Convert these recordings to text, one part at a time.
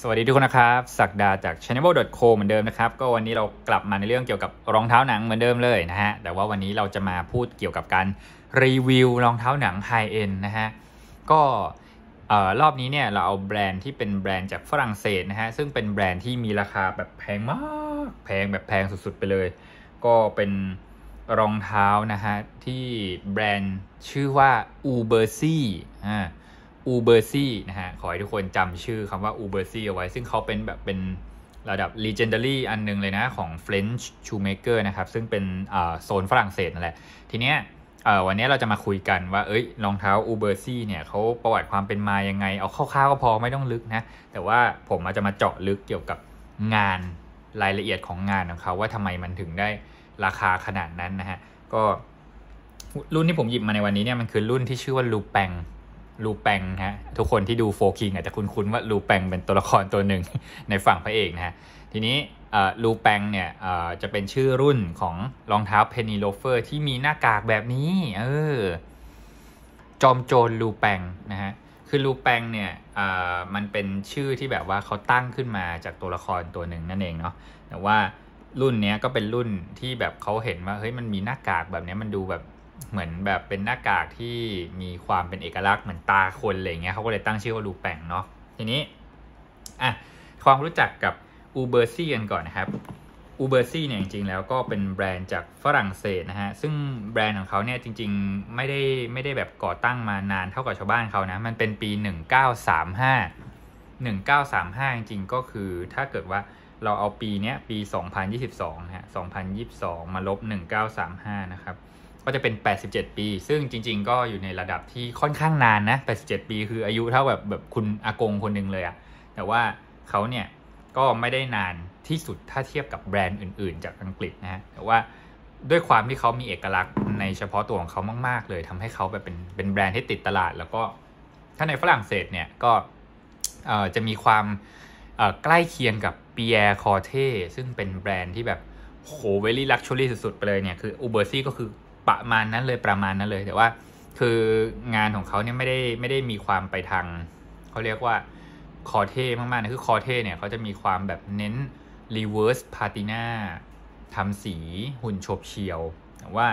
สวัสดีทุกคนนะครับสักดาจาก c h a n n e l c o เหมือนเดิมนะครับก็วันนี้เรากลับมาในเรื่องเกี่ยวกับรองเท้าหนังเหมือนเดิมเลยนะฮะแต่ว่าวันนี้เราจะมาพูดเกี่ยวกับการรีวิวรองเท้าหนังไฮเอ็นนะฮะก็รอบนี้เนี่ยเราเอาแบรนด์ที่เป็นแบรนด์จากฝรั่งเศสนะฮะซึ่งเป็นแบรนด์ที่มีราคาแบบแพงมากแพงแบบแพงสุดๆไปเลย ก็เป็นรองเท้านะฮะที่แบรนด์ชื่อว่าอูเบอร์ซี่อ่าอูเบอร์ซี่นะฮะ ขอให้ทุกคนจำชื่อคำว่าอูเบอร์ซี่เอาไว้ ซึ่งเขาเป็นแบบเป็นระดับ legendary อันนึงเลยนะของ French shoemaker นะครับ ซึ่งเป็นโซนฝรั่งเศสนั่นแหละ ทีเนี้ยวันนี้เราจะมาคุยกันว่า เอ้ยรองเท้าอูเบอร์ซี่เนี่ยเขาประวัติความเป็นมายังไง เอาคร่าวๆก็พอไม่ต้องลึกนะ แต่ว่าผมอาจจะมาเจาะลึกเกี่ยวกับงานรายละเอียดของงานของเขาว่าทำไมมันถึงได้ราคาขนาดนั้นนะฮะ ก็รุ่นที่ผมหยิบมาในวันนี้เนี่ยมันคือรุ่นที่ชื่อว่าลูแปงลูแปงฮะทุกคนที่ดูโฟกิงอาจจะคุ้นๆว่าลูแปงเป็นตัวละครตัวหนึ่งในฝั่งพระเอกนะฮะทีนี้ลูแปงเนี่ยจะเป็นชื่อรุ่นของรองเท้าเพนนีโลเฟอร์ที่มีหน้ากากแบบนี้เออจอมโจรลูแปงนะฮะคือลูแปงเนี่ยมันเป็นชื่อที่แบบว่าเขาตั้งขึ้นมาจากตัวละครตัวหนึ่งนั่นเองเนาะแต่ว่ารุ่นนี้ก็เป็นรุ่นที่แบบเขาเห็นว่าเฮ้ยมันมีหน้ากากแบบนี้มันดูแบบเหมือนแบบเป็นหน้ากากที่มีความเป็นเอกลักษณ์เหมือนตาคนอะไรเงี้ยเขาก็เลยตั้งชื่อว่าลูแปงเนาะทีนี้อ่ะความรู้จักกับอูเบอร์ซี่กันก่อนนะครับอูเบอร์ซี่เนี่ย จริงๆ แล้วก็เป็นแบรนด์จากฝรั่งเศสนะฮะ ซึ่งแบรนด์ของเขาเนี่ยจริงๆไม่ได้ไม่ได้แบบก่อตั้งมานานเท่ากับชาวบ้านเขานะ มันเป็นปี 1935 1935 จริงๆก็คือถ้าเกิดว่าเราเอาปีเนี้ยปี 2022ฮะ2022 มาลบ 1935 นะครับก็จะเป็น 87 ปี ซึ่งจริง ๆ ก็อยู่ในระดับที่ค่อนข้างนานนะ 87 ปีคืออายุเท่าแบบแบบคุณอากงคนหนึ่งเลยอะแต่ว่าเขาเนี่ยก็ไม่ได้นานที่สุดถ้าเทียบกับแบรนด์อื่นๆ จากอังกฤษนะฮะ แต่ว่าด้วยความที่เขามีเอกลักษณ์ในเฉพาะตัวของเขามากๆ เลยทำให้เขาแบบเป็นเป็นแบรนด์ที่ติดตลาด แล้วก็ถ้าในฝรั่งเศสเนี่ยก็จะมีความใกล้เคียงกับเปียร์คอเทซึ่งเป็นแบรนด์ที่แบบโหเวลี่ลักชัวรี่สุดๆไปเลยเนี่ยคืออูเบอร์ซี่ก็คือประมาณนั้นเลยประมาณนั้นเลย แต่ว่าคืองานของเขาเนี่ยไม่ได้ไม่ได้มีความไปทาง เขาเรียกว่าคอเท่มากๆนะคือคอเท่เนี่ยเขาจะมีความแบบเน้นรีเวิร์สพาตินาทำสีหุ่นฉบเฉียวแต่ว่า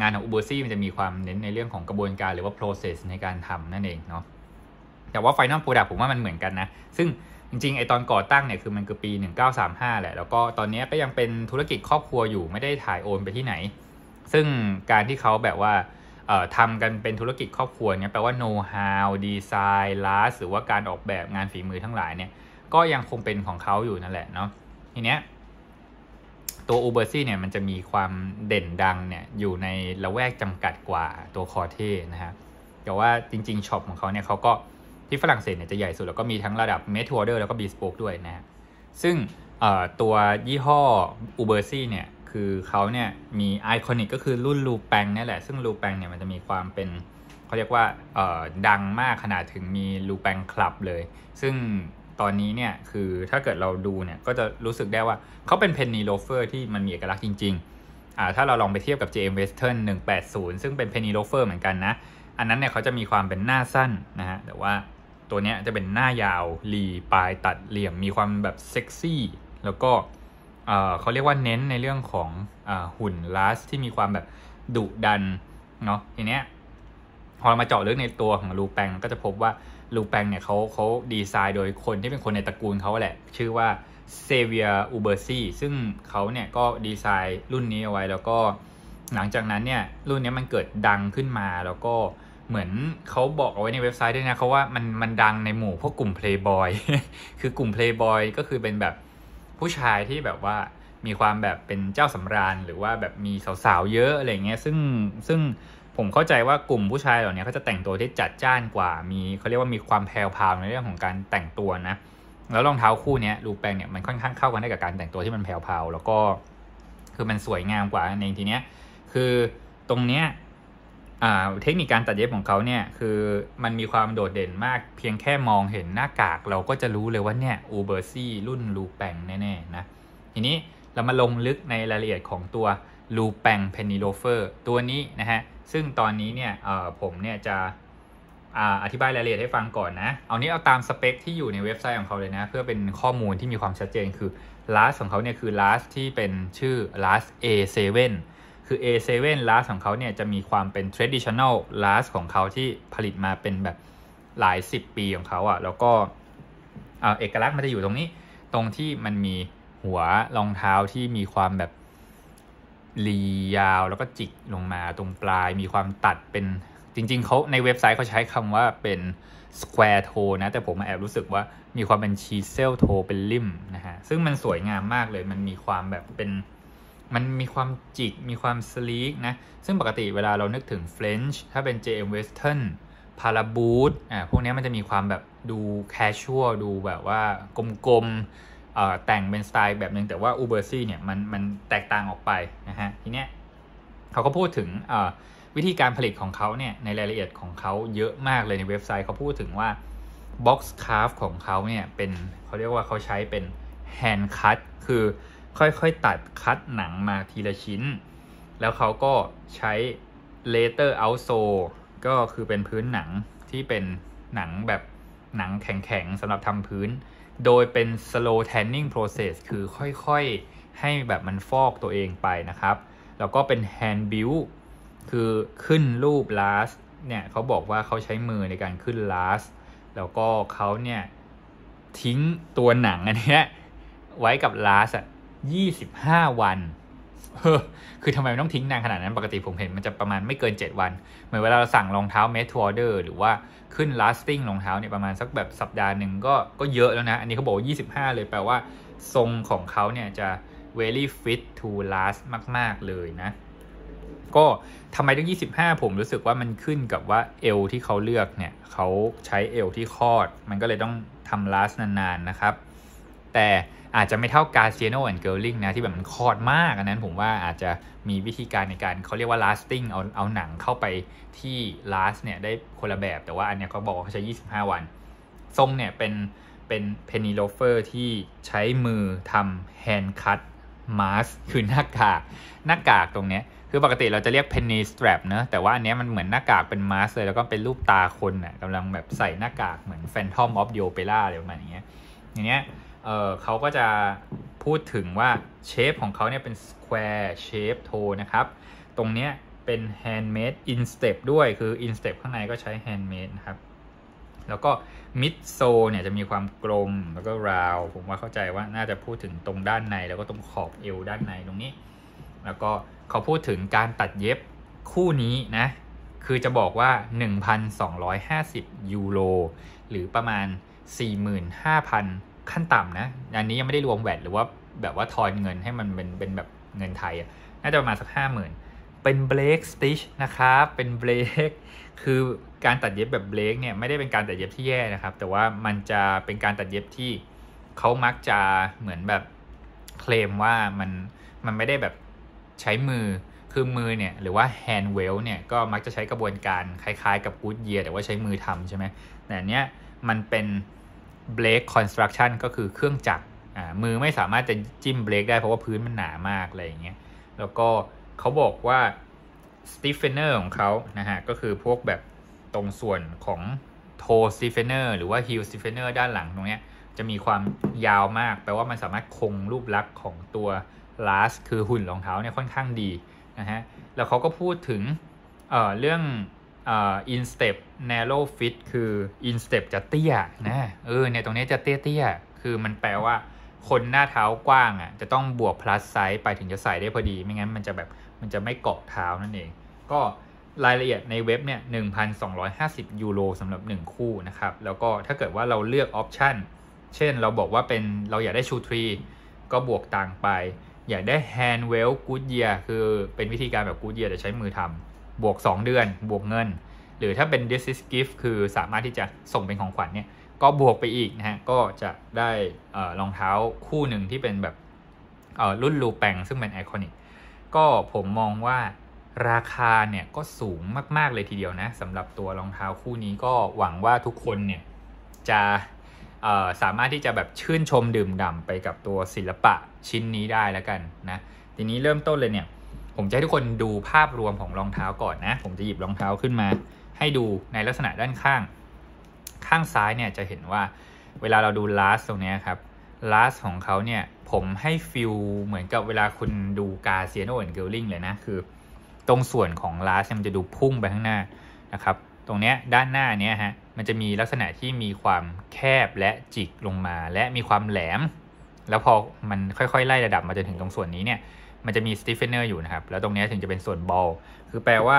งานของอูเบอร์ซี่มันจะมีความเน้นในเรื่องของกระบวนการหรือว่า process ในการทำนั่นเองเนาะแต่ว่า Final Product ผมว่ามันเหมือนกันนะ ซึ่งจริงๆ ไอตอนก่อตั้งเนี่ยคือมันคือปี 1935แหละแล้วก็ตอนนี้ก็ยังเป็นธุรกิจครอบครัวอยู่ไม่ได้ถ่ายโอนไปที่ไหนซึ่งการที่เขาแบบว่าทำกันเป็นธุรกิจครอบครัวเนี่ย แปลว่า know how design last หรือว่าการออกแบบงานฝีมือทั้งหลายเนี่ย ก็ยังคงเป็นของเขาอยู่นั่นแหละเนาะทีเนี้ย ตัว Uber ่เนี่ย มันจะมีความเด่นดังเนี่ย อยู่ในละแวกจำกัดกว่าตัวคอเท่นะฮะ แต่ว่าจริง ๆช็อปของเขาเนี่ยเขาก็ที่ฝรั่งเศสเนี่ยจะใหญ่สุดแล้วก็มีทั้งระดับเมทัวร์เดอร์แล้วก็บีสปอกด้วยนะฮะซึ่งตัวยี่ห้อ Uber ่เนี่ยคือเขาเนี่ยมีไอคอนิกก็คือรุ่นลูแปงนี่แหละ ซึ่งลูแปงเนี่ยมันจะมีความเป็น เขาเรียกว่าดังมากขนาดถึงมีลูแปงคลับเลย ซึ่งตอนนี้เนี่ยคือถ้าเกิดเราดูเนี่ยก็จะรู้สึกได้ว่าเขาเป็นเพนนีโลเฟอร์ที่มันมีเอกลักษณ์จริงๆ อ่าถ้าเราลองไปเทียบกับ JM Western 180 ซึ่งเป็นเพนนีโลเฟอร์เหมือนกันนะ อันนั้นเนี่ยเขาจะมีความเป็นหน้าสั้นนะฮะแต่ว่าตัวเนี้ยจะเป็นหน้ายาวรีปลายตัดเหลี่ยมมีความแบบเซ็กซี่แล้วก็เขาเรียกว่าเน้นในเรื่องของอหุ่นลัสที่มีความแบบ ดุดัน เนาะทีเนี้ยพอเรามาเจาะลึกในตัวของลูแปงก็จะพบว่าลูแปงเนี่ยเขาเขาดีไซน์โดยคนที่เป็นคนในตระกูลเขาแหละ ชื่อว่าเซเวียอูเบอร์ซีซึ่งเขาเนี่ยก็ดีไซน์รุ่นนี้เอาไว้แล้วก็ หลังจากนั้นเนี่ย รุ่นนี้มันเกิดดังขึ้นมาแล้วก็เหมือนเขาบอกเอาไว้ในเว็บไซต์ด้วยนะเขาว่ามันมันดังในหมู่พวกกลุ่มเพลย์บอยคือกลุ่มเพลย์บอยก็คือเป็นแบบผู้ชายที่แบบว่ามีความแบบเป็นเจ้าสำราญหรือว่าแบบมีสาวๆเยอะอะไรเงี้ยซึ่งซึ่งผมเข้าใจว่ากลุ่มผู้ชายเหล่านี้เขาจะแต่งตัวที่จัดจ้านกว่ามีเขาเรียกว่ามีความแพรวพาวในเรื่องของการแต่งตัวนะแล้วรองเท้าคู่นี้รูแปงเนี่ยมันค่อนข้างเข้ากันได้กับการแต่งตัวที่มันแพรวพาวแล้วก็คือมันสวยงามกว่าในทีเนี้ย คือตรงเนี้ยเทคนิคการตัดเย็บของเขาเนี่ยคือมันมีความโดดเด่นมาก เพียงแค่มองเห็นหน้ากากเราก็จะรู้เลยว่าเนี่ยอูเบอร์ซี่รุ่นลูแปงแน่ ๆ นะ ทีนี้เรามาลงลึกในรายละเอียดของตัวลูแปงเพนนีโลเฟอร์ตัวนี้นะฮะ ซึ่งตอนนี้เนี่ยผมเนี่ยจะอธิบายรายละเอียดให้ฟังก่อนนะ เอานี้เอาตามสเปคที่อยู่ในเว็บไซต์ของเขาเลยนะ เพื่อเป็นข้อมูลที่มีความชัดเจนคือลาสของเขาเนี่ยคือลาสที่เป็นชื่อเซเว A7 คือ A7 l a s ของเขาเนี่ยจะมีความเป็น traditional l a s ของเขาที่ผลิตมาเป็นแบบหลาย 10 ปีของเขาอะ่ะ แล้วก็เอกลักษณ์มันจะอยู่ตรงนี้ ตรงที่มันมีหัวรองเท้าที่มีความแบบรียาวแล้วก็จิกลงมาตรงปลายมีความตัดเป็นจริงๆเขาในเว็บไซต์เขาใช้คำว่าเป็น square toe นะ แต่ผมแอบรู้สึกว่ามีความเป็น chisel toe เป็นริมนะฮะซึ่งมันสวยงามมากเลยมันมีความแบบเป็นมันมีความจิก มีความสลีกนะ ซึ่งปกติเวลาเรานึกถึง French ถ้าเป็น JM Western พาราบู t อ่าพวกนี้มันจะมีความแบบดูแคชชัวดูแบบว่ากลมๆเอ่อแต่งเป็นสไตล์แบบนึงแต่ว่า u b e r ซี่เนี่ย มันมันแตกต่างออกไปนะฮะทีเนี้ยเขาก็พูดถึงเอ่อวิธีการผลิตของเขาเนี่ย ในรายละเอียดของเขาเยอะมากเลยในเว็บไซต์ เขาพูดถึงว่าบ็อกซ์คาร์ฟของเขาเนี่ยเป็นเขาเรียกว่าเขาใช้เป็นแฮนด์คัตคือค่อย ๆ ตัดคัดหนังมาทีละชิ้น แล้วเขาก็ใช้เลเตอร์เอาโซก็คือเป็นพื้นหนังที่เป็นหนังแบบหนังแข็ง ๆสำหรับทำพื้น โดยเป็น slow tanning process คือค่อยๆให้แบบมันฟอกตัวเองไปนะครับ แล้วก็เป็น hand build คือขึ้นรูป last เนี่ยเขาบอกว่าเขาใช้มือในการขึ้น last แล้วก็เขาเนี่ยทิ้งตัวหนังอันนี้ไว้กับ last อะ25 วันเ้อคือทำไม มัน ต้องทิ้ง นานขนาดนั้น ปกติผมเห็นมันจะประมาณไม่เกิน 7 วัน เหมือนเวลาเราสั่งรองเท้า made to order หรือว่าขึ้น lasting รองเท้าเนี่ยประมาณสักแบบสัปดาห์หนึ่งก็ก็ เยอะแล้วนะ อันนี้เขาบอกี่ห25 เลย แปลว่า ทรงของเขาเนี่ย จะ very fit to last มาก ๆ เลยนะ ก็ทำไม ต้อง 25 ผมรู้สึกว่ามันขึ้นกับว่าเอลที่เขาเลือกเนี่ยเขาใช้เอลที่คอด มันก็เลยต้องทำลาสนานๆนะครับ แต่อาจจะไม่เท่ากาเซียโนแอนด์เกิลลิงนะ ที่แบบมันคอดมาก อันนั้นผมว่าอาจจะมีวิธีการในการเขาเรียกว่า lasting เอาเอาหนังเข้าไปที่ last เนี่ยได้คนละแบบแต่ว่าอันเนี้ยเขาบอกว่าเขาใช้ 25 วัน ทรงเนี่ยเป็นเป็นเพนีโลเฟอร์ที่ใช้มือทำแฮนด์คัตมาสคือหน้ากากหน้ากากตรงเนี้ย คือปกติเราจะเรียกเพนนีสแตรปเนอะแต่ว่าอันนี้มันเหมือนหน้ากากเป็นมาสเลยแล้วก็เป็นรูปตาคนนะ่ะกำลังแบบใส่หน้ากากเหมือนแฟนทอมออฟเดียเปล่าอะไรประมาณนี้ยอย่างเงี้ยเออเขาก็จะพูดถึงว่า เชฟของเขาเนี่ยเป็นสแควร์เชฟโทนะครับ ตรงเนี้ยเป็นแฮน d m เมดอินสเตปด้วย คืออินสเตปข้างในก็ใช้แฮน d m เมดนะครับ แล้วก็มิดโซเนี่ยจะมีความกลมแล้วก็ราว ผมว่าเข้าใจว่าน่าจะพูดถึงตรงด้านในแล้วก็ตรงขอบเอวด้านในตรงนี้ แล้วก็เขาพูดถึงการตัดเย็บคู่นี้นะ คือจะบอกว่า 1,250ยูโรหรือประมาณ 45,000ขั้นต่ำนะ อันนี้ยังไม่ได้รวมแวนหรือว่าแบบว่าทอนเงินให้มันเป็นเป็นแบบเงินไทยอ่ะ น่าจะประมาณสักห้าหมื่นเป็นเบรกสติชนะครับ เป็นเบรก คือการตัดเย็บแบบเบรกเนี่ยไม่ได้เป็นการตัดเย็บที่แย่นะครับ แต่ว่ามันจะเป็นการตัดเย็บที่เขามักจะเหมือนแบบเคลมว่ามันมันไม่ได้แบบใช้มือคือมือเนี่ยหรือว่าแฮนด์เวลเนี่ยก็มักจะใช้กระบวนการคล้ายๆกับกูดเยียแต่ว่าใช้มือทำใช่ไหมแต่เนี้ยมันเป็นเบรกคอนสตรักชั่นก็คือเครื่องจักรมือไม่สามารถจะจิ้มเบรกได้เพราะว่าพื้นมันหนามากอะไรอย่างเงี้ยแล้วก็เขาบอกว่าสติฟเฟนเนอร์ของเขานะฮะก็คือพวกแบบตรงส่วนของโทสติฟเฟนเนอร์หรือว่าฮิลสติฟเฟนเนอร์ด้านหลังตรงเนี้ยจะมีความยาวมากแปลว่ามันสามารถคงรูปลักษณ์ของตัวลาสคือหุ่นรองเท้าเนี่ยค่อนข้างดีนะฮะแล้วเขาก็พูดถึงเเรื่องอินสเตปแนโรฟิตคืออินสเตปจะเตี้ยนะเออเนี่ยตรงนี้จะเตี้ยเตี้ยคือมันแปลว่า คนหน้าเท้ากว้างอ่ะจะต้องบวกพลัสไซส์ไปถึงจะใส่ได้พอดีไม่งั้นมันจะแบบ มันจะไม่เกาะเท้านั่นเอง ก็รายละเอียดในเว็บเนี่ย 1,250ยูโรสำหรับ 1 คู่นะครับ แล้วก็ถ้าเกิดว่าเราเลือกออปชันเช่นเราบอกว่าเป็นเราอยากได้ชูทรีก็บวกต่างไป อยากได้แฮนด์เวลกูดเยียคือเป็นวิธีการแบบกูดเยียแต่ใช้มือทำบวก 2 เดือนบวกเงิน หรือถ้าเป็น this is gift คือสามารถที่จะส่งเป็นของขวัญเนี่ย ก็บวกไปอีกนะฮะ ก็จะได้รองเท้าคู่หนึ่งที่เป็นแบบรุ่นลูแปงซึ่งเป็นไอคอนิกก็ผมมองว่าราคาเนี่ยก็สูงมาก ๆเลยทีเดียวนะสำหรับตัวรองเท้าคู่นี้ก็หวังว่าทุกคนเนี่ย จะสามารถที่จะแบบชื่นชมดื่มด่ำไปกับตัวศิลปะชิ้นนี้ได้แล้วกันนะทีนี้เริ่มต้นเลยเนี่ยผมจะให้ทุกคนดูภาพรวมของรองเท้าก่อนนะ ผมจะหยิบรองเท้าขึ้นมาให้ดูในลักษณะด้านข้าง ข้างซ้ายเนี่ยจะเห็นว่าเวลาเราดูลาสตรงนี้ครับ ลาสของเขาเนี่ยผมให้ฟิลเหมือนกับเวลาคุณดูกาเซียโนเอนเกิลลิงเลยนะ คือตรงส่วนของลาสมันจะดูพุ่งไปข้างหน้านะครับ ตรงนี้ด้านหน้าเนี้ยฮะมันจะมีลักษณะที่มีความแคบและจิกลงมาและมีความแหลม แล้วพอมันค่อยๆ ไล่ระดับมาจนถึงตรงส่วนนี้เนี่ยมันจะมีสติฟเฟนเนอร์อยู่นะครับ แล้วตรงนี้ถึงจะเป็นส่วนบอล คือแปลว่า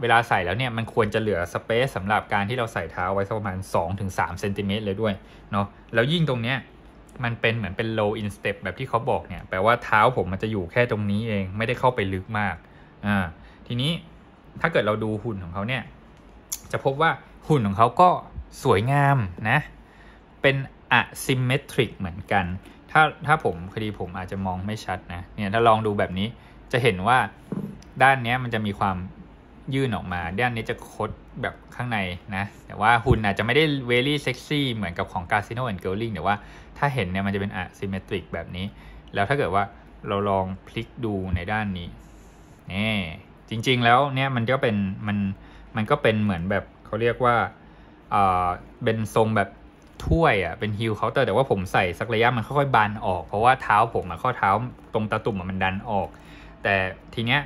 เวลาใส่แล้วเนี่ย มันควรจะเหลือสเปซสำหรับการที่เราใส่เท้าไว้สักประมาณ 2-3เซนติเมตรเลยด้วยเนาะ แล้วยิ่งตรงเนี้ยมันเป็นเหมือนเป็น low in step แบบที่เขาบอกเนี่ย แปลว่าเท้าผมมันจะอยู่แค่ตรงนี้เองไม่ได้เข้าไปลึกมาก อ่า ทีนี้ถ้าเกิดเราดูหุ่นของเขาเนี่ยจะพบว่าหุ่นของเขาก็สวยงามนะ เป็น asymmetric เหมือนกันถ้าถ้าผมคดีผมอาจจะมองไม่ชัด นะเนี่ยถ้า ลองดูแบบนี้จะเห็นว่าด้านนี้มันจะมีความยื่นออกมา ด้านนี้จะคด แบบข้างใน นะแต่ว่าหุ่นอาจจะไม่ได้เวลี่เซ็กซี่เหมือนกับของ Casino and Girling แต่ว่าถ้าเห็นเนี่ยมันจะเป็นอะซิเมตริกแบบนี้ แล้วถ้าเกิดว่าเราลองพลิกดูในด้านนี้นี่จริงๆแล้วเนี่ยมันก็เป็นมันมันก็เป็นเหมือนแบบเขาเรียกว่าเอ่เป็นทรงแบบถ้วยอ่ะเป็นฮิลเคาน์เตอร์แต่ว่าผมใส่สักระยะมันค่อยๆบานออกเพราะว่าเท้าผมอ่ะข้อเท้าตรงตาตุ่มมันดันออก แต่ทีเนี้ย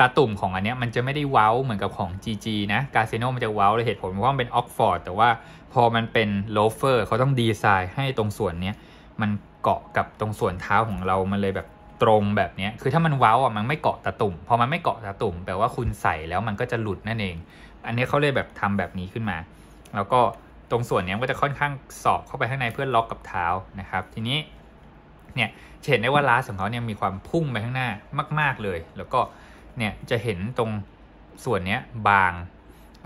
ตาตุ่มของอันเนี้ยมันจะไม่ได้เว้าเหมือนกับของ GG นะกาเซโนมันจะเว้าเลยเหตุผลเพราะมันเป็นออกฟอร์ดแต่ว่าพอมันเป็นโลเฟอร์เขาต้องดีไซน์ ให้ตรงส่วนเนี้ยมันเกาะกับตรงส่วนเท้าของเรามันเลยแบบตรงแบบนี้คือถ้ามันเว้าอ่ะมันไม่เกาะตะตุ่มพอมันไม่เกาะตะตุ่มแปลว่าคุณใส่แล้วมันก็จะหลุดนั่นเอง อันนี้เขาเลยแบบทำแบบนี้ขึ้นมา แล้วก็ตรงส่วนนี้ก็จะค่อนข้างสอบเข้าไปข้างในเพื่อล็อกกับเท้านะครับ ทีนี้เนี่ยจะเห็นได้ว่าล้าของเขาเนี่ยมีความพุ่งไปข้างหน้ามาก ๆเลย แล้วก็เนี่ยจะเห็นตรงส่วนนี้บาง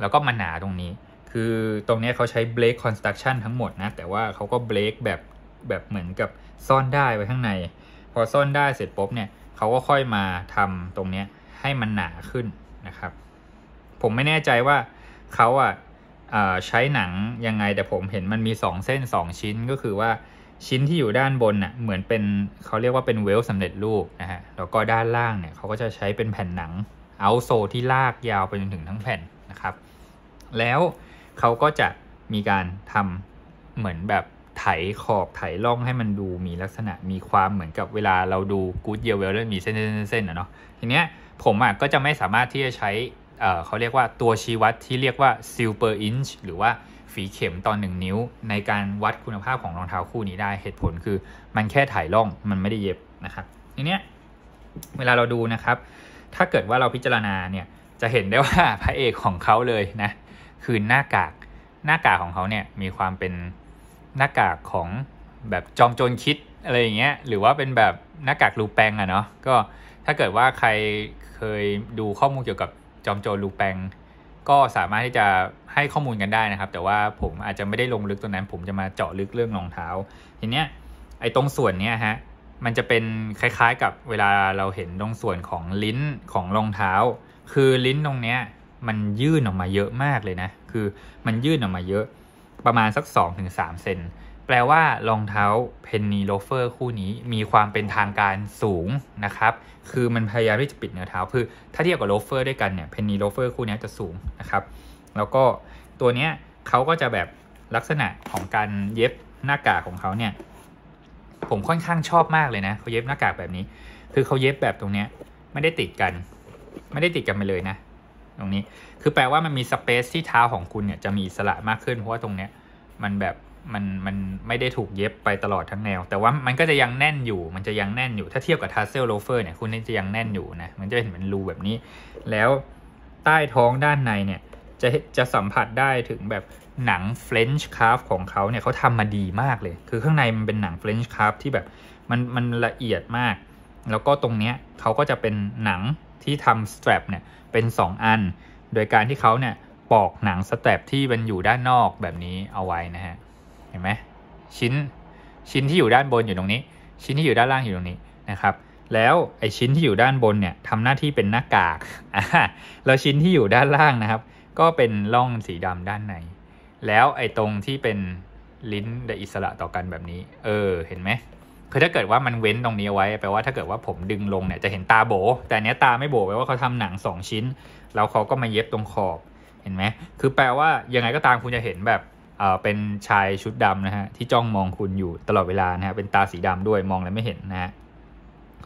แล้วก็มาหนาตรงนี้ คือตรงนี้เขาใช้เบรกคอนสตรักชั่นทั้งหมดนะแต่ว่าเขาก็เบรกแบบแบบเหมือนกับซ่อนได้ไว้ข้างใน พอซ่อนได้เสร็จปุ๊บเนี่ยเขาก็ค่อยมาทำตรงนี้ให้มันหนาขึ้นนะครับ ผมไม่แน่ใจว่าเขาอ่ะใช้หนังยังไงแต่ผมเห็นมันมี 2 เส้น 2 ชิ้นก็คือว่าชิ้นที่อยู่ด้านบนน่ะเหมือนเป็นเขาเรียกว่าเป็นเวลสำเร็จรูปนะฮะแล้วก็ด้านล่างเนี่ยเขาก็จะใช้เป็นแผ่นหนังเอาโซ ที่ลากยาวไปจนถึงทั้งแผ่นนะครับ แล้วเขาก็จะมีการทำเหมือนแบบไถขอบไถล่องให้มันดูมีลักษณะ มีความเหมือนกับเวลาเราดูกู๊ดเยลเวลแล้วมีเส้นๆๆๆนะเนาะทีเนี้ยผมอ่ะก็จะไม่สามารถที่จะใช้เขาเรียกว่าตัวชี้วัดที่เรียกว่า s i l v e r inch หรือว่า ฝีเข็มตออหนึ่งนิ้วในการวัดคุณภาพของรองเท้าคู่นี้ได้เหตุผลคือมันแค่ถ่ายร่องมันไม่ได้เย็บนะครับทีเนี้ย เวลาเราดูนะครับ ถ้าเกิดว่าเราพิจารณาเนี่ยจะเห็นได้ว่าพระเอกของเขาเลยนะคือหน้ากาก หน้ากากของเขาเนี่ยมีความเป็นหน้ากากของแบบจอมโจรคิดอะไรอย่างเงี้ยหรือว่าเป็นแบบหน้ากากรูปแปงอะเนาะก็ถ้าเกิดว่าใครเคยดูข้อมูลเกี่ยวกับจอมโจรลูแปงก็สามารถที่จะให้ข้อมูลกันได้นะครับแต่ว่าผมอาจจะไม่ได้ลงลึกตรงนั้น ผมจะมาเจาะลึกเรื่องรองเท้าทีเนี้ยไอ้ตรงส่วนเนี้ยฮะมันจะเป็นคล้ายๆ กับเวลาเราเห็นตรงส่วนของลิ้นของรองเท้า คือลิ้นตรงเนี้ยมันยื่นออกมาเยอะมากเลยนะคือมันยื่นออกมาเยอะประมาณสัก 2-3เซนแปลว่ารองเท้าเพนนีโลเฟอร์คู่นี้มีความเป็นทางการสูงนะครับ คือมันพยายามที่จะปิดเนื้อเท้า คือถ้าเทียบกับโลเฟอร์ด้วยกันเนี่ยเพนนีโลเฟอร์คู่นี้จะสูงนะครับ แล้วก็ตัวเนี้ยเขาก็จะแบบลักษณะของการเย็บหน้ากากของเขาเนี่ย ผมค่อนข้างชอบมากเลยนะ เขาเย็บหน้ากากแบบนี้ คือเขาเย็บแบบตรงเนี้ยไม่ได้ติดกัน ไม่ได้ติดกันไปเลยนะ ตรงนี้ คือแปลว่ามันมีสเปซที่เท้าของคุณเนี่ยจะมีอิสระมากขึ้นเพราะว่าตรงเนี้ย มันแบบมันมันไม่ได้ถูกเย็บไปตลอดทั้งแนว แต่ว่ามันก็จะยังแน่นอยู่มันจะยังแน่นอยู่ถ้าเทียบกับทัสเซลโลเฟอร์เนี่ยคุณนี่จะยังแน่นอยู่นะมันจะเห็นเป็นรูแบบนี้ แล้วใต้ท้องด้านในเนี่ยจะจะสัมผัสได้ถึงแบบหนังเฟรนช์คาร์ฟของเขาเนี่ยเขาทำมาดีมากเลย คือข้างในมันเป็นหนังเฟรนช์คาร์ฟที่แบบมันมันละเอียดมาก แล้วก็ตรงเนี้ยเขาก็จะเป็นหนังที่ทำสแตรปเนี่ยเป็น2 อัน โดยการที่เขาเนี่ยปอกหนังสแตรปที่มันอยู่ด้านนอกแบบนี้เอาไว้นะฮะเห็นไหมชิ้นชิ้นที่อยู่ด้านบนอยู่ตรงนี้ ชิ้นที่อยู่ด้านล่างอยู่ตรงนี้นะครับ แล้วไอชิ้นที่อยู่ด้านบนเนี่ยทำหน้าที่เป็นหน้ากากแล้วชิ้นที่อยู่ด้านล่างนะครับ ก็เป็นร่องสีดำด้านใน แล้วไอตรงที่เป็นลิ้นได้อิสระต่อกันแบบนี้ เออเห็นไหมคือถ้าเกิดว่ามันเว้นตรงนี้ไว้ แปลว่าถ้าเกิดว่าผมดึงลงเนี่ยจะเห็นตาโบ แต่เนี้ยตาไม่โบแปลว่าเขาทำหนังสองชิ้น แล้วเขาก็มาเย็บตรงขอบ เห็นไหมคือแปลว่ายังไงก็ตามคุณจะเห็นแบบเป็นชายชุดดำนะฮะที่จ้องมองคุณอยู่ตลอดเวลา นะฮะเป็นตาสีดำด้วยมองแล้วไม่เห็นนะฮะ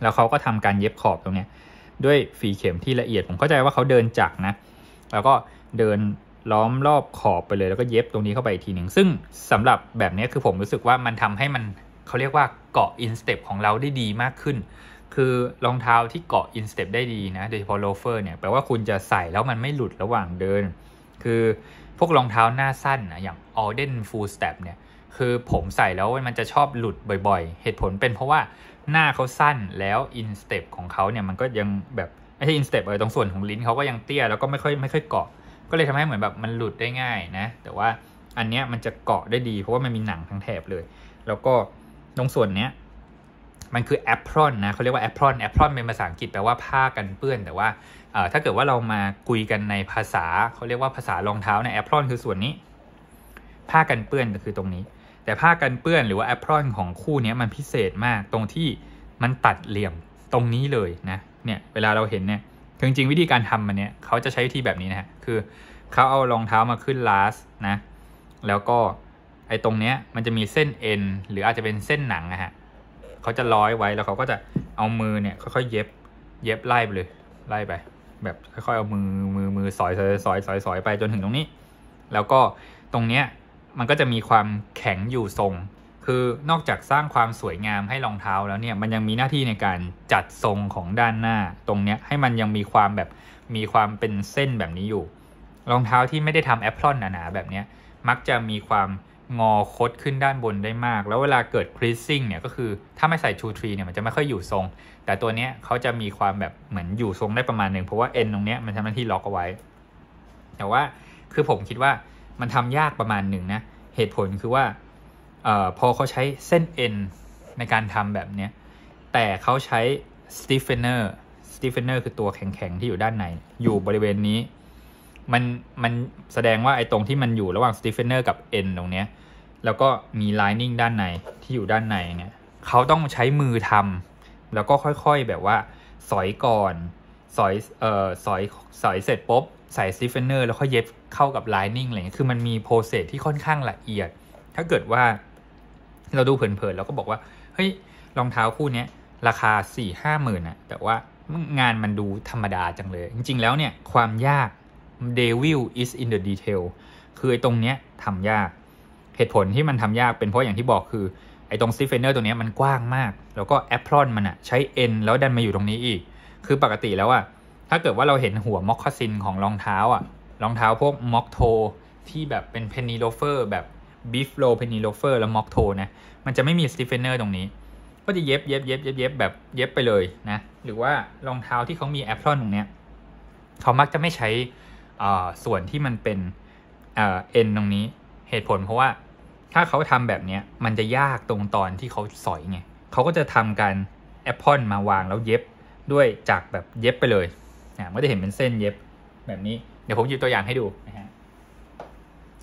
แล้วเขาก็ทำการเย็บขอบตรงเนี้ยด้วยฝีเข็มที่ละเอียดผมเข้าใจว่าเขาเดินจักนะ แล้วก็เดินล้อมรอบขอบไปเลยแล้วก็เย็บตรงนี้เข้าไปอีกทีหนึ่งซึ่งสำหรับแบบนี้คือผมรู้สึกว่ามันทำให้มันเขาเรียกว่าเกาะอินสเต็ปของเราได้ดีมากขึ้น คือรองเท้าที่เกาะอินสเต็ปได้ดีนะโดยเฉพาะโลเฟอร์เนี่ยแปลว่าคุณจะใส่แล้วมันไม่หลุดระหว่างเดิน คือพวกรองเท้าหน้าสั้นนะอย่าง Alden Full Step เนี่ย คือผมใส่แล้วมันจะชอบหลุดบ่อยๆ เหตุผลเป็นเพราะว่าหน้าเขาสั้นแล้ว instep ของเขาเนี่ย มันก็ยังแบบไม่ใช่ instep เลยตรงส่วนของลิ้นเขาก็ยังเตี้ย แล้วก็ไม่ค่อยไม่ค่อยเกาะก็เลยทำให้เหมือนแบบมันหลุดได้ง่ายนะ แต่ว่าอันเนี้ยมันจะเกาะได้ดี เพราะว่ามันมีหนังทั้งแถบเลย แล้วก็ตรงส่วนเนี้ยมันคือแอปพรอนนะเขาเรียกว่าแอปพรอนแอปพรอนเป็นภาษาอังกฤษแปลว่าผ้ากันเปื้อน แต่ว่าถ้าเกิดว่าเรามาคุยกันในภาษาเขาเรียกว่าภาษารองเท้าในแอปพลอนคือส่วนนี้ ผ้ากันเปื้อนก็คือตรงนี้ แต่ผ้ากันเปื้อนหรือว่าแอปพลอนของคู่นี้มันพิเศษมากตรงที่มันตัดเหลี่ยมตรงนี้เลยนะเนี่ยเวลาเราเห็นเนี่ยจริงๆวิธีการทำมันเนี่ยเขาจะใช้วิธีแบบนี้นะฮะคือเขาเอารองเท้ามาขึ้นลาสนะแล้วก็ไอ้ตรงเนี้ยมันจะมีเส้นเอ็นหรืออาจจะเป็นเส้นหนังนะฮะเขาจะร้อยไว้แล้วเขาก็จะเอามือเนี่ยค่อยๆเย็บเย็บไล่ไปเลยไล่ไปแบบค่อยๆ เอามือมือมือสอยสอยสอยสอยสอยไปจนถึงตรงนี้ แล้วก็ตรงเนี้ยมันก็จะมีความแข็งอยู่ทรง คือนอกจากสร้างความสวยงามให้รองเท้าแล้วเนี่ย มันยังมีหน้าที่ในการจัดทรงของด้านหน้า ตรงเนี้ยให้มันยังมีความแบบมีความเป็นเส้นแบบนี้อยู่ รองเท้าที่ไม่ได้ทำแอปพลอนหนาๆแบบเนี้ย มักจะมีความงอคดขึ้นด้านบนได้มาก แล้วเวลาเกิดคริซซิ่งเนี่ยก็คือถ้าไม่ใส่ชูทรีเนี่ยมันจะไม่ค่อยอยู่ทรง แต่ตัวเนี้ยเขาจะมีความแบบเหมือนอยู่ทรงได้ประมาณหนึ่งเพราะว่าเอ็นตรงเนี้ยมันทำหน้าที่ล็อกเอาไว้ แต่ว่าคือผมคิดว่ามันทำยากประมาณหนึ่งนะ เหตุผลคือว่าออพอเขาใช้เส้นเอ็นในการทำแบบเนี้ย แต่เขาใช้ s t i f f e n สตีเฟนเนอร์คือตัวแข็งๆที่อยู่ด้านในอยู่บริเวณนี้มัน มันแสดงว่าไอ้ ตรงที่มันอยู่ระหว่างสติฟเนอร์กับเอ็นตรง เนี้ย แล้วก็มีไลนิ่งด้านในที่อยู่ด้านในเนี่ยเขาต้องใช้มือทำแล้วก็ค่อย ๆ แบบว่าสอยก่อน สอย เอ่อสอย สอย เสร็จปุ๊บใส่สติฟเนอร์แล้ว ค่อย เย็บเข้ากับไลนิ่งอะไรเงี้ย คือมันมีโปรเซสที่ค่อนข้างละเอียด ถ้าเกิดว่าเราดูเผินๆเราก็บอกว่าเฮ้ยรองเท้าคู่นี้ราคา4ี่ห้าหมื่นอะแต่ว่างานมันดูธรรมดาจังเลย จริง ๆแล้วเนี่ยความยาก devil is in the detail คือไอ้ตรงเนี้ยทำยาก เหตุผลที่มันทำยากเป็นเพราะอย่างที่บอกคือไอ้ตรงซิฟเฟนเนอร์ตัวเนี้ยมันกว้างมาก แล้วก็แอปพลอนมันอะใช้ n แล้วดันมาอยู่ตรงนี้อีก คือปกติแล้วอะถ้าเกิดว่าเราเห็นหัวม็อกคาซินของรองเท้าอะรองเท้าพวกม็อกโทที่แบบเป็นเพนนีโลเฟอร์แบบบีฟโลเพนนีโลเฟอร์แล้วม็อกโทนะ มันจะไม่มีซิฟเฟนเนอร์ตรงนี้ ก็จะเย็บเย็บเย็บเย็บเย็บแบบเย็บไปเลยนะหรือว่ารองเท้าที่เขามีแอปพลอนตรงเนี้ยเขามักจะไม่ใช้ส่วนที่มันเป็นเอ็นตรงนี้เหตุผลเพราะว่าถ้าเขาทำแบบเนี้ยมันจะยากตรงตอนที่เขาสอยไงเขาก็จะทำการแอปพอนมาวางแล้วเย็บด้วยจากแบบเย็บไปเลยนะก็จะเห็นเป็นเส้นเย็บแบบนี้ เดี๋ยวผมหยิบตัวอย่างให้ดูนะฮะ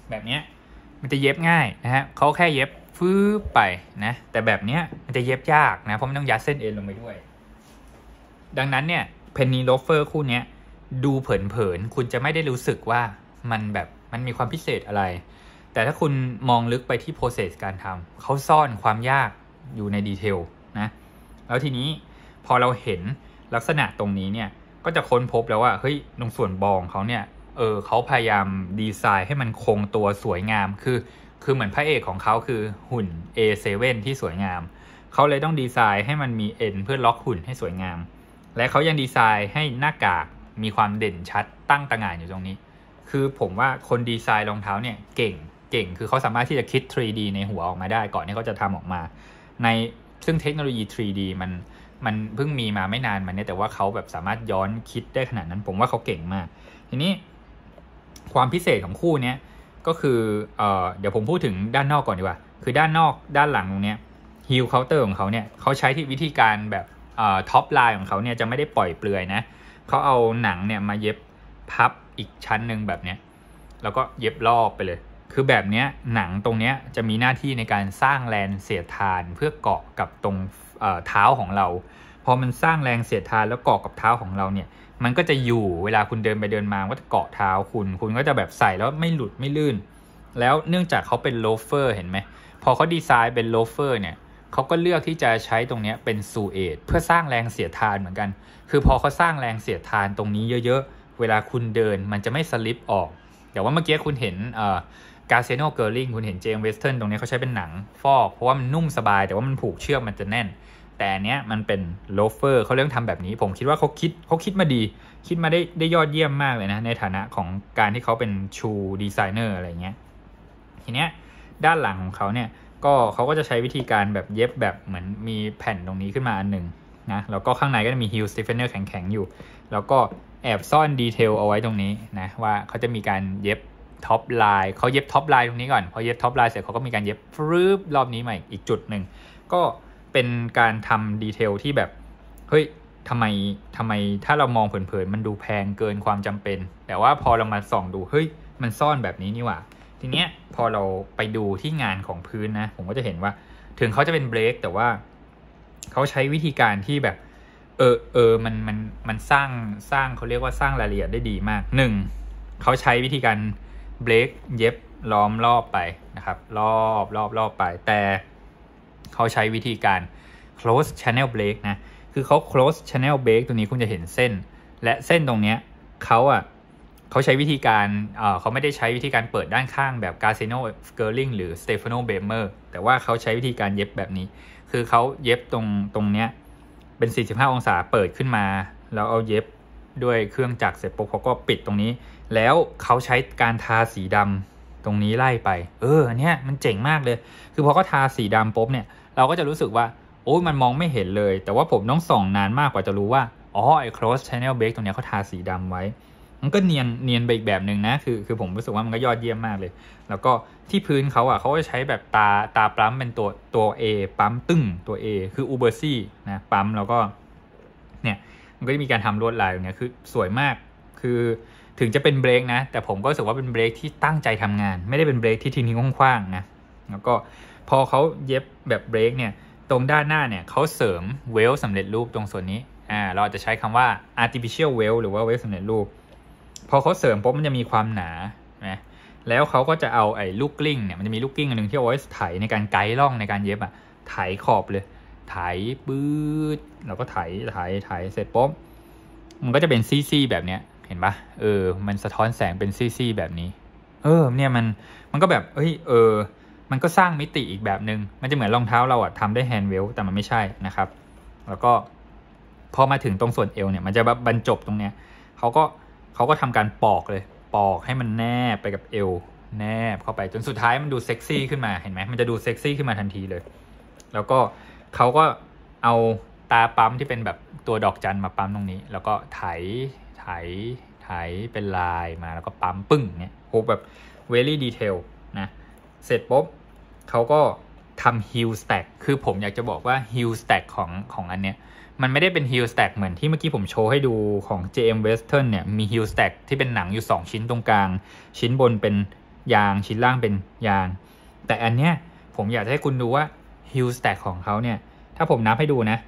แบบเนี้ยมันจะเย็บง่ายนะฮะเขาแค่เย็บฟื้ไปนะแต่แบบเนี้ยมันจะเย็บยากนะเพราะมันต้องยัดเส้นเอ็นลงไปด้วย ดังนั้นเนี่ยเพนนีโลเฟอร์คู่เนี้ยดูเผิน ๆ คุณจะไม่ได้รู้สึกว่า มัน แบบ มัน มีความพิเศษอะไร แต่ถ้าคุณมองลึกไปที่ process การทำ เขาซ่อนความยากอยู่ใน ดีเทล นะ แล้วที นี้พอเราเห็นลักษณะตรงนี้ เนี่ย ก็จะค้นพบแล้วว่า เฮ้ย ตรงส่วนบองเขาเนี่ย เออเขาพยายามดีไซน์ ให้มันคงตัวสวยงาม คือ คือเหมือนพระเอกของเขาคือหุ่น A7 ที่สวยงาม เขาเลยต้องดีไซน์ให้มันมีเอ็นเพื่อล็อกหุ่นให้สวยงาม และเขายังดีไซน์ให้หน้ากากมีความเด่นชัดตั้งต่างานอยู่ตรงนี้ คือผมว่าคนดีไซน์รองเท้าเนี่ยเก่ง เก่ง คือเขาสามารถที่จะคิด 3D ในหัวออกมาได้ ก่อนที่เขาจะทำออกมา ในซึ่งเทคโนโลยี 3D มัน มันเพิ่งมีมาไม่นานมาเนี่ย แต่ว่าเขาแบบสามารถย้อนคิดได้ขนาดนั้น ผมว่าเขาเก่งมาก ทีนี้ความพิเศษของคู่เนี้ยก็คือเออเดี๋ยวผมพูดถึงด้านนอกก่อนดีกว่า คือ ด้านนอกด้านหลังตรงเนี้ยฮิลเคาน์เตอร์ของเขาเนี่ยเขาใช้ที่วิธีการแบบท็อปไลน์ของเขาเนี่ยจะไม่ได้ปล่อยเปลือยนะเขาเอาหนังเนี่ยมาเย็บพับอีกชั้นหนึ่งแบบเนี้ย แล้วก็เย็บรอบไปเลย คือแบบเนี้ย หนังตรงเนี้ยจะมีหน้าที่ในการสร้างแรงเสียดทานเพื่อเกาะกับตรงเท้าของเรา พอมันสร้างแรงเสียดทานแล้วเกาะกับเท้าของเราเนี่ยมันก็จะอยู่เวลาคุณเดินไปเดินมาก็จะเกาะเท้าคุณ คุณก็จะแบบใส่แล้วไม่หลุดไม่ลื่น แล้วเนื่องจากเขาเป็นโลเฟอร์เห็นไหมพอเขาดีไซน์เป็นโลเฟอร์เนี่ยเขาก็เลือกที่จะใช้ตรงนี้เป็นซูเอตเพื่อสร้างแรงเสียดทานเหมือนกัน คือพอเขาสร้างแรงเสียดทานตรงนี้เยอะๆ เวลาคุณเดินมันจะไม่สลิปออกแต่ว่าเมื่อกี้คุณเห็นกาเซโนเกอร์ลิงคุณเห็นเจมเวสเทิร์นตรงนี้เขาใช้เป็นหนังฟอกเพราะว่ามันนุ่มสบายแต่ว่ามันผูกเชือกมันจะแน่น แต่เนี้ยมันเป็นโลเฟอร์เขาเรื่องทำแบบนี้ ผมคิดว่าเขาคิดเขาคิดมาดี คิดมาได้ได้ยอดเยี่ยมมากเลยนะในฐานะของการที่เขาเป็นชูดีไซเนอร์อะไรเงี้ยทีเนี้ยด้านหลังของเขาเนี่ยก็เขาก็จะใช้วิธีการแบบเย็บแบบเหมือนมีแผ่นตรงนี้ขึ้นมาอันหนึ่งนะแล้วก็ข้างในก็จะมีฮิลสติฟเฟนเนอร์แข็งๆ อยู่ แล้วก็แอบซ่อนดีเทลเอาไว้ตรงนี้นะว่าเขาจะมีการเย็บท็อปไลน์เขาเย็บท็อปไลน์ตรงนี้ก่อนพอเย็บท็อปไลน์เสร็จเขาก็มีการเย็บฟรืบรอบนี้ใหม่อีกจุดหนึ่ง ก็เป็นการทำดีเทลที่แบบเฮ้ยทำไมทำไมถ้าเรามองเผินๆมันดูแพงเกินความจำเป็น แต่ว่าพอเรามาส่องดูเฮ้ยมันซ่อนแบบนี้นี่หว่าทีเนี้ยพอเราไปดูที่งานของพื้นนะ ผมก็จะเห็นว่าถึงเขาจะเป็นเบรกแต่ว่าเขาใช้วิธีการที่แบบเออเออมันมันมันสร้างสร้างเขาเรียกว่าสร้างรายละเอียดได้ดีมากหนึ่งเขาใช้วิธีการเบรกเย็บล้อมรอบไปนะครับรอบรอบรอบไป แต่เขาใช้วิธีการ close channel break นะคือเขา close channel break ตัวนี้คุณจะเห็นเส้น และเส้นตรงเนี้ยเขาอะเขาใช้วิธีการเขาไม่ได้ใช้วิธีการเปิดด้านข้างแบบกาเซโนเกอร์ลิงหรือสเตฟานโนเบเมอร์ แต่ว่าเขาใช้วิธีการเย็บแบบนี้ คือเขาเย็บตรงตรงเนี้ย เป็น 45 องศาเปิดขึ้นมา แล้วเอาเย็บด้วยเครื่องจักรเสร็จปุ๊บเขาก็ปิดตรงนี้ แล้วเขาใช้การทาสีดำตรงนี้ไล่ไป เอออันเนี้ยมันเจ๋งมากเลย คือพอเขาทาสีดำปุ๊บเนี่ย เราก็จะรู้สึกว่าโอ้ยมันมองไม่เห็นเลย แต่ว่าผมต้องส่องนานมากกว่าจะรู้ว่า อ๋อไอ้ cross channel break ตรงเนี้ยเขาทาสีดำไว้มันก็เนียนเนียนไปอีกแบบหนึ่งนะ คือ คือผมรู้สึกว่ามันก็ยอดเยี่ยมมากเลย แล้วก็ที่พื้นเขาอ่ะเขาจะใช้แบบตา ตาปั๊มเป็นตัวตัว A ปั๊มตึ้งตัว A คืออูเบอร์ซี่นะ ปั๊มแล้วก็ เนี่ย มันก็จะมีการทำลวดลายอย่างเงี้ย คือสวยมาก คือถึงจะเป็นเบรกนะ แต่ผมก็รู้สึกว่าเป็นเบรกที่ตั้งใจทำงาน ไม่ได้เป็นเบรกที่ทิ้งทิ้งคว้างๆนะ แล้วก็พอเขาเย็บแบบเบรกเนี่ย ตรงด้านหน้าเนี่ยเขาเสริมเวลสำเร็จรูปตรงส่วนนี้ อ่า เราจะใช้คำว่า artificial well หรือว่าเวลสำเร็จรูปพอเขาเสริมปุ๊บมันจะมีความหนา นะ แล้วเขาก็จะเอาไอ้ลูกกลิ้งเนี่ยมันจะมีลูกกลิ้งอันหนึ่งที่เอาไว้ไถในการไกด์ร่องในการเย็บอะไถขอบเลย ไถปื๊ดเราก็ไถไถไถเสร็จปุ๊บมันก็จะเป็นซี่ีแบบเนี้ย เห็นปะเออ มันสะท้อนแสงเป็นซี่ีแบบนี้ เออ เนี่ยมัน มันก็แบบเฮ้ยเออ มันก็สร้างมิติอีกแบบหนึง่ง มันจะเหมือนรองเท้าเราอะทำได้แฮนด์เวลแต่มันไม่ใช่นะครับ แล้วก็ พอมาถึงตรงส่วนเอวเนี่ย มันจะบรรจบตรงเนี้ย เขาก็เขาก็ทำการปอกเลย ปอกให้มันแนบไปกับเอวแนบเข้าไปจนสุดท้ายมันดูเซ็กซี่ขึ้นมาเห็นไหม มันจะดูเซ็กซี่ขึ้นมาทันทีเลย แล้วก็เขาก็เอาตาปั๊มที่เป็นแบบตัวดอกจันมาปั๊มตรงนี้ แล้วก็ไถ ไถ ไถเป็นลายมาแล้วก็ปั๊มปึ้งเนี่ยโหแบบเวลี่ดีเทลนะ เสร็จปุ๊บเขาก็ทำ hill stack คือผมอยากจะบอกว่า hill stack ของของอันเนี้ยมันไม่ได้เป็น hill stack เหมือนที่เมื่อกี้ผมโชว์ให้ดูของ JM Western เนี่ยมี hill stack ที่เป็นหนังอยู่ 2 ชิ้นตรงกลาง ชิ้นบนเป็นยางชิ้นล่างเป็นยาง แต่อันเนี้ยผมอยากให้คุณดูว่า hill stack ของเขาเนี่ย ถ้าผมนับให้ดูนะ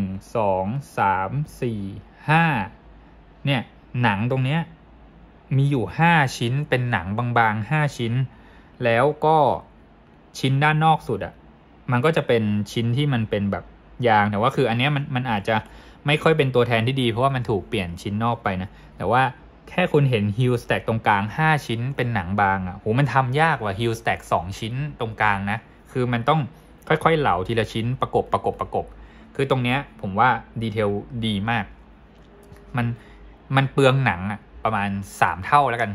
1 2 3 4 5เนี่ย หนังตรงเนี้ยมีอยู่ 5 ชิ้นเป็นหนังบางๆ 5 ชิ้น แล้วก็ชิ้นด้านนอกสุดอะ่ะ มันก็จะเป็นชิ้นที่มันเป็นแบบยางแต่ว่าคืออันนี้มันมันอาจจะไม่ค่อยเป็นตัวแทนที่ดี เพราะว่ามันถูกเปลี่ยนชิ้นนอกไปนะ แต่ว่าแค่คุณเห็นฮิลสแต็กตรงกลาง 5 ชิ้นเป็นหนังบางอะ่ะโหมันทำยากว่าฮิลสแต็กสชิ้นตรงกลางนะ คือมันต้องค่อยๆ เหลาทีละชิ้นประกบประกบประกบคือตรงเนี้ยผมว่าดีเทลดีมาก มันมันเปลืองหนังอะประมาณ 3 เท่าแล้วกัน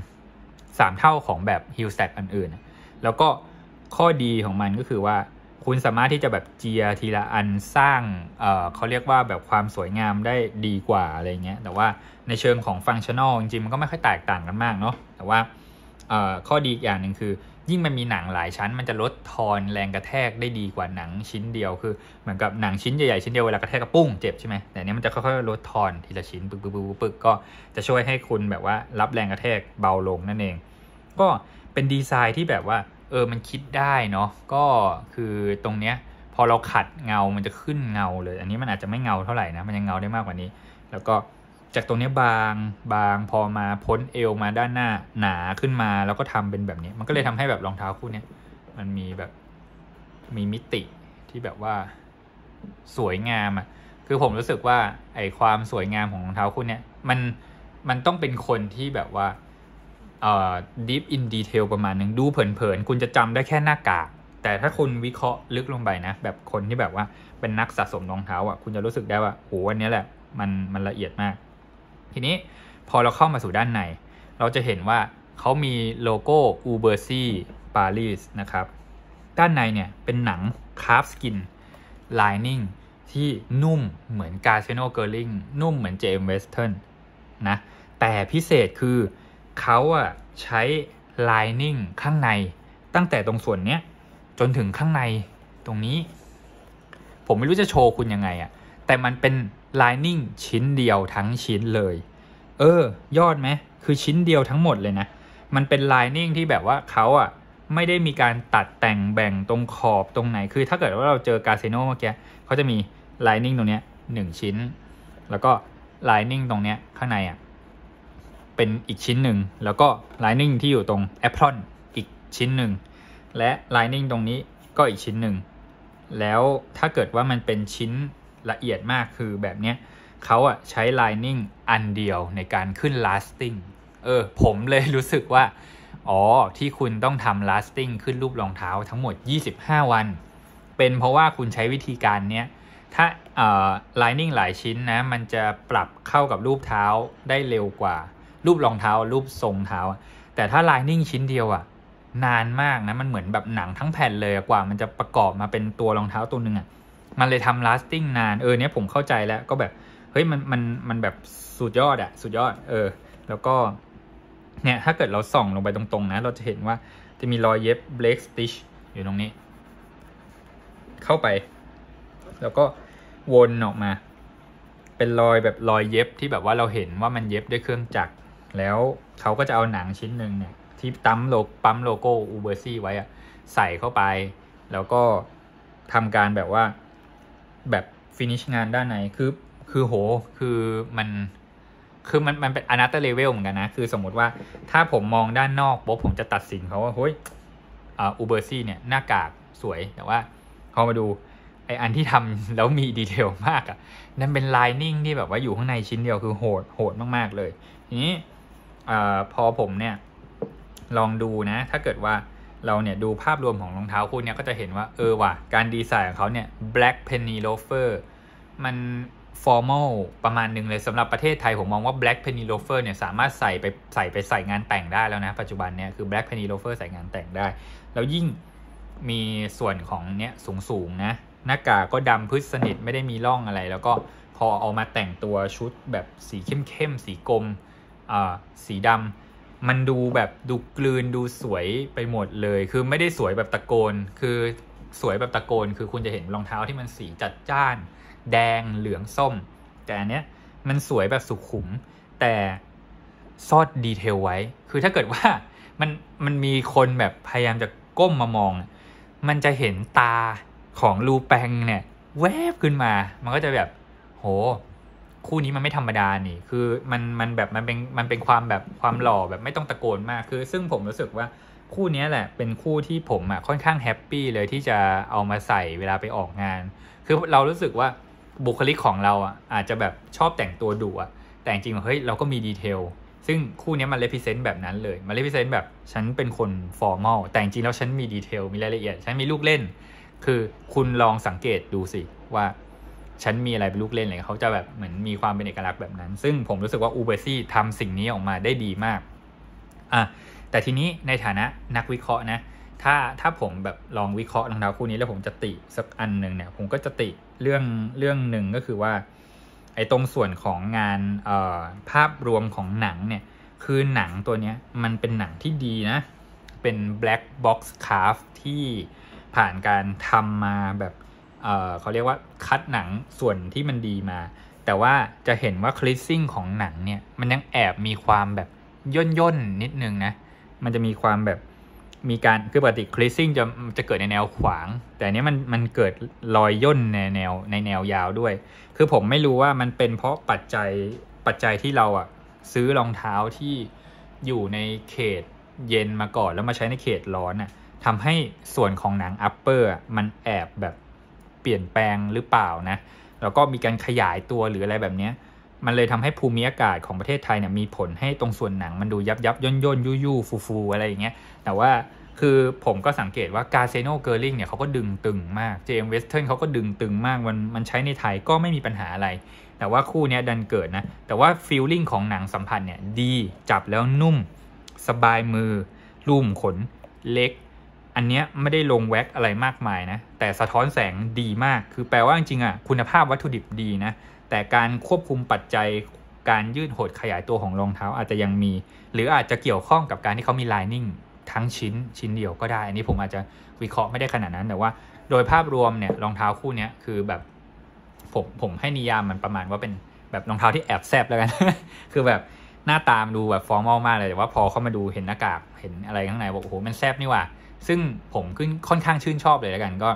3 เท่าของแบบฮิลสแต็กอันอื่นแล้วก็ข้อดีของมันก็คือว่าคุณสามารถที่จะแบบเจียทีละ อันสร้างเเขาเรียกว่าแบบความสวยงามได้ดีกว่า อะไรเงี้ย แต่ว่าในเชิงของฟังชั่นอลจริงๆมันก็ไม่ค่อยแตกต่างกันมากเนาะ แต่ว่าข้อดีอีกอย่างหนึ่งคือ ยิ่งมันมีหนังหลายชั้นมันจะลดทอนแรงกระแทกได้ดีกว่าหนังชิ้นเดียว คือเหมือนกับหนังชิ้นใหญ่ๆชิ้นเดียวเวลากระแทกกระปุ้งเจ็บใช่ไหมแต่เนี้ยมันจะค่อยๆลดทอนทีละชิ้นปึกๆปึกๆก็จะช่วยให้คุณแบบว่ารับแรงกระแทกเบาลงนั่นเอง ก็เป็นดีไซน์ที่แบบว่าเออ มันคิดได้เนาะ ก็คือตรงเนี้ยพอเราขัดเงา มันจะขึ้นเงาเลย อันนี้มันอาจจะไม่เงาเท่าไหร่นะ มันยังเงาได้มากกว่านี้ แล้วก็จากตรงนี้บางบางพอมาพ้นเอวมาด้านหน้าหนาขึ้นมา แล้วก็ทำเป็นแบบนี้ มันก็เลยทำให้แบบรองเท้าคู่นี้มันมีแบบมีมิติที่แบบว่าสวยงามอะ่ะ คือผมรู้สึกว่าไอความสวยงามของรองเท้าคู่นี้มันมันต้องเป็นคนที่แบบว่าดิฟอินดีเทลประมาณ นึง ดูเผินๆคุณจะจำได้แค่หน้ากาก แต่ถ้าคุณวิเคราะห์ลึก ลงไปนะ แบบคน ที่ แบบ ว่าเป็นนักสะสมรองเท้าอ่ะ คุณจะรู้สึกได้ว่าโอ้วันนี้แหละ มัน มัน ละเอียดมาก ทีนี้พอเราเข้ามาสู่ด้าน ใน เราจะเห็นว่าเขามีโลโก้อูเบอร์ซี่ปารีสนะครับด้านในเนี่ยเป็นหนังคราฟสกินไลนิ่งที่นุ่มเหมือนกาเชโนเกอร์ลิงนุ่มเหมือนเจมส์เวสเทิร์นนะแต่พิเศษคือเขาอะใช้ lining ข้างใน ตั้งแต่ตรงส่วนเนี้ยจนถึงข้างในตรงนี้ ผมไม่รู้จะโชว์คุณยังไงอะแต่มันเป็น lining ชิ้นเดียวทั้งชิ้นเลย เออยอดไหมคือชิ้นเดียวทั้งหมดเลยนะ มันเป็น lining ที่แบบว่าเขาอะไม่ได้มีการตัดแต่งแบ่งตรงขอบตรงไหน คือถ้าเกิดว่าเราเจอกาสิโนเมื่อกี้เขาจะมี lining ตรงเนี้ยหนึ่งชิ้น แล้วก็ lining ตรงเนี้ยข้างในอะเป็นอีกชิ้นหนึ่ง แล้วก็ lining ที่อยู่ตรง apron อีกชิ้นหนึ่ง และ lining ตรงนี้ก็อีกชิ้นหนึ่ง แล้วถ้าเกิดว่ามันเป็นชิ้นละเอียดมากคือแบบเนี้ยเขาอะใช้ lining อันเดียวในการขึ้น lasting เออผมเลยรู้สึกว่า อ๋อที่คุณต้องทำ lasting ขึ้นรูปรองเท้าทั้งหมด 25 วัน เป็นเพราะว่าคุณใช้วิธีการเนี้ย ถ้าไลนิ่งหลายชิ้นนะ มันจะปรับเข้ากับรูปเท้าได้เร็วกว่ารูปรองเท้ารูปทรงเท้า แต่ถ้าไลนิ่งชิ้นเดียวอะนานมากนะ มันเหมือนแบบหนังทั้งแผ่นเลยกว่ามันจะประกอบมาเป็นตัวรองเท้าตัวหนึ่งอะมันเลยทำลาสติ้งนานเออเนี้ยผมเข้าใจแล้วก็แบบ เฮ้ย มันมันมันแบบสุดยอดอะสุดยอดเออแล้วก็เนี่ยถ้าเกิดเราส่องลงไปตรงๆ นะ เราจะเห็นว่า จะมีรอยเย็บ b บร a k stitch อยู่ตรงนี้ เข้าไป แล้วก็วนออกมา เป็นรอยแบบรอยเย็บที่แบบว่าเราเห็นว่ามันเย็บด้วยเครื่องจักรแล้วเขาก็จะเอาหนังชิ้นหนึ่งเนี่ย ที่ตั้มโลปั๊มโลโก้อูเบอร์ซี่ไว้อะใส่เข้าไป แล้วก็ทำการแบบว่าแบบ ฟินิชงานด้านใน คือ คือ โห คือมันคือมัน มัน เป็นอนาเตอร์เลเวลเหมือนกันนะ คือสมมติว่าถ้าผมมองด้านนอกปุ๊บผมจะตัดสินเขาว่าเฮ้ยอูเบอร์ซี่เนี่ย หน้ากากสวยแต่ว่า พอมาดูไออันที่ทำแล้วมีดีเทลมากอะ่ะนั่นเป็นไลนิ่งที่แบบว่าอยู่ข้างในชิ้นเดียวคือโหดโหดมากๆเลยทีนี้อพอผมเนี่ย ลองดูนะ ถ้าเกิดว่าเราเนี่ย ดูภาพรวมของรองเท้าคู่นี้ก็จะเห็นว่า เออว่ะ การดีไซน์ของเขาเนี่ย black penny loafer มัน formal ประมาณหนึ่งเลยสำหรับประเทศไทยผมมองว่า Black Penny Loafer เนี่ยสามารถใส่ไปใส่ไปใส่งานแต่งได้แล้วนะ ปัจจุบันเนี่ยคือ Black Penny Loafer ใส่งานแต่งได้ แล้วยิ่งมีส่วนของเนี่ยสูงสูงนะหน้ากากก็ดำพืชสนิทไม่ได้มีร่องอะไร แล้วก็พอเอามาแต่งตัวชุดแบบสีเข้มเข้มสีกลมสีดำมันดูแบบดูกลืนดูสวยไปหมดเลย คือไม่ได้สวยแบบตะโกน คือสวยแบบตะโกนคือคุณจะเห็นรองเท้าที่มันสีจัดจ้าน แดงเหลืองส้ม แต่อันเนี้ยมันสวยแบบสุขุมแต่ซอดดีเทลไว้ คือถ้าเกิดว่ามันมันมีคนแบบพยายามจะก้มมามอง มันจะเห็นตาของรูแปงเนี่ยแวบขึ้นมา มันก็จะแบบโหคู่นี้มันไม่ธรรมดานี่คือมันมันแบบมันเป็นมันเป็นความแบบความหล่อแบบไม่ต้องตะโกนมาก คือซึ่งผมรู้สึกว่าคู่นี้แหละเป็นคู่ที่ผมอ่ะค่อนข้างแฮปปี้เลยที่จะเอามาใส่เวลาไปออกงาน คือเรารู้สึกว่าบุคลิกของเราอ่ะอาจจะแบบชอบแต่งตัวดุอ่ะแต่จริงเฮ้ยเราก็มีดีเทล ซึ่งคู่นี้มันเลพิเซนต์แบบนั้นเลยมันเลพิเซนต์แบบฉันเป็นคนฟอร์มอลแต่จริงแล้วฉันมีดีเทลมีรายละเอียดฉันมีลูกเล่น คือคุณลองสังเกตดูสิว่าฉันมีอะไรเป็นลูกเล่นอะไรเขาจะ แบบ เหมือน มีความเป็น เอกลักษณ์แบบนั้นซึ่งผมรู้สึกว่า u b e r ซี่ทำสิ่งนี้ออกมาได้ดีมากอ่ะแต่ทีนี้ในฐานะนักวิเคราะห์นะ ถ้าถ้าผมแบบลองวิเคราะห์รองเท้าคู่ นี้ แล้วผมจะติสักอันหนึ่งเนี่ย ผมก็จะติเรื่องเรื่องหนึ่งก็คือว่าไอ้ตรงส่วนของงานภาพรวมของหนังเนี่ยคือหนังตัวเนี้ยมันเป็นหนังที่ดีนะเป็น black box c a r v ที่ผ่านการทำมาแบบเขาเรียกว่าคัดหนังส่วนที่มันดีมา แต่ว่าจะเห็นว่าคลิปซิ่งของหนังเนี่ยมันยังแอบมีความแบบย่นย่นนิดนึงนะ มันจะมีความแบบมีการคือปกติคลิปซิ่งจะจะเกิดในแนวขวาง แต่นี้มันมันเกิดรอยย่นในแนวในแนวยาวด้วย คือผมไม่รู้ว่ามันเป็นเพราะปัจจัย ปัจจัยที่เราอะซื้อรองเท้าที่อยู่ในเขตเย็นมาก่อน แล้วมาใช้ในเขตร้อนอะทำให้ส่วนของหนังอัปเปอร์มันแอบแบบเปลี่ยนแปลงหรือเปล่านะ แล้วก็มีการขยายตัวหรืออะไรแบบนี้มันเลยทำให้ภูมิอากาศของประเทศไทยเนี่ยมีผลให้ตรงส่วนหนังมันดูยับยับย่นย่นยุ่ยฟูฟูอะไรอย่างเงี้ย แต่ว่าคือผมก็สังเกตว่ากาเซโนเกอร์ลิงเนี่ยเขาก็ดึงตึงมากเจมส์เวสเทิร์นเขาก็ดึงตึงมากมันมันใช้ในไทยก็ไม่มีปัญหาอะไร แต่ว่าคู่นี้ดันเกิดนะแต่ว่าฟีลลิ่งของหนังสัมผัสเนี่ยดีจับแล้วนุ่มสบายมือรูมขนเล็กอันเนี้ยไม่ได้ลงแว็กอะไรมากมายนะแต่สะท้อนแสงดีมากคือแปลว่าจริงๆอ่ะคุณภาพวัตถุดิบดีนะ แต่การควบคุมปัจจัยการยืดหดขยายตัวของรองเท้าอาจจะยังมี หรืออาจจะเกี่ยวข้องกับการที่เขามีไลนิ่งทั้งชิ้นชิ้นเดียวก็ได้ อันนี้ผมอาจจะวิเคราะห์ไม่ได้ขนาดนั้นแต่ว่า โดยภาพรวมเนี่ยรองเท้าคู่นี้คือแบบผมผมให้นิยามมันประมาณว่าเป็นแบบรองเท้าที่แอบแซบแล้วกันคือแบบหน้าตามดูแบบฟอร์มอลมากเลยแต่ว่าพอเข้ามาดูเห็นหน้ากากเห็นอะไรข้างในบอกโอ้โหมันแซบนี่ว่ะซึ่งผมขึ้นค่อนข้างชื่นชอบเลยแล้วกันก็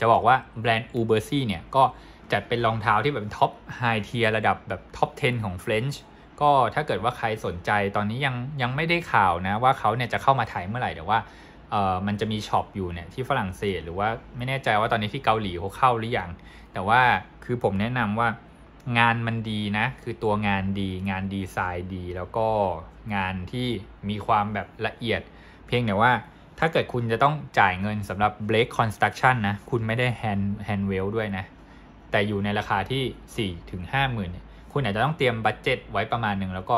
จะบอกว่าแบรนด์อูเบอร์ซี่เนี่ยก็จัดเป็นรองเท้าที่แบบท็อปไฮเทียระดับแบบท็อป10 ของเฟรนช์ก็ถ้าเกิดว่าใครสนใจตอนนี้ยังยังไม่ได้ข่าวนะ ว่าเขาเนี่ยจะเข้ามาไทยเมื่อไหร่แต่ว่าเออมันจะมีช็อปอยู่เนี่ยที่ฝรั่งเศสหรือว่าไม่แน่ใจว่าตอนนี้ที่เกาหลีเขาเข้าหรือยัง แต่ว่าคือผมแนะนำว่างานมันดีนะคือตัวงานดี งานดีไซน์ดี แล้วก็งานที่มีความแบบละเอียดเพียงแต่ว่าถ้าเกิดคุณจะต้องจ่ายเงินสำหรับ break construction นะ คุณไม่ได้ hand hand well ด้วยนะ แต่อยู่ในราคาที่4ถึง5 0,000เนี่ยคุณอาจจะต้องเตรียมบัตเจ็ตไว้ประมาณหนึ่งแล้วก็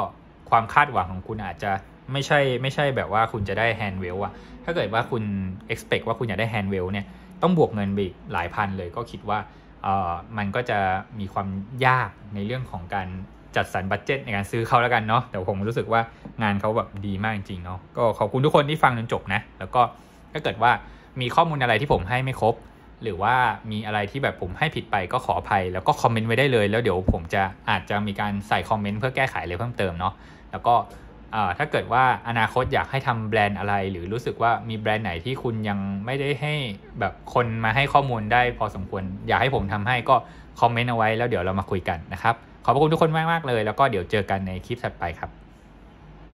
ความคาดหวังของคุณอาจจะไม่ใช่ไม่ใช่แบบว่าคุณจะได้แฮนด์เวลอะถ้าเกิดว่าคุณ expect ว่าคุณอยากได้แฮนด์เวลเนี่ย ต้องบวกเงินไปหลายพันเลยก็คิดว่าเออมันก็จะมีความยากในเรื่องของการจัดสรรบัตเจ็ตในการซื้อเขาแล้วกันเนาะแต่ผมรู้สึกว่างานเขาแบบดีมากจริงๆเนาะก็ขอบคุณทุกคนที่ฟังจนจบนะแล้วก็ถ้าเกิดว่ามีข้อมูลอะไรที่ผมให้ไม่ครบ หรือว่ามีอะไรที่แบบผมให้ผิดไปก็ขออภัยแล้วก็คอมเมนต์ไว้ได้เลย แล้วเดี๋ยวผมจะอาจจะมีการใส่คอมเมนต์เพื่อแก้ไขอะไรเพิ่มเติมเนาะแล้วก็ถ้าเกิดว่าอนาคตอยากให้ทำแบรนด์อะไร หรือรู้สึกว่ามีแบรนด์ไหนที่คุณยังไม่ได้ให้แบบคนมาให้ข้อมูลได้พอสมควร อยากให้ผมทำให้ก็คอมเมนต์เอาไว้ แล้วเดี๋ยวเรามาคุยกันนะครับขอบคุณทุกคนมากมากเลยแล้วก็เดี๋ยวเจอกันในคลิปถัดไปครับ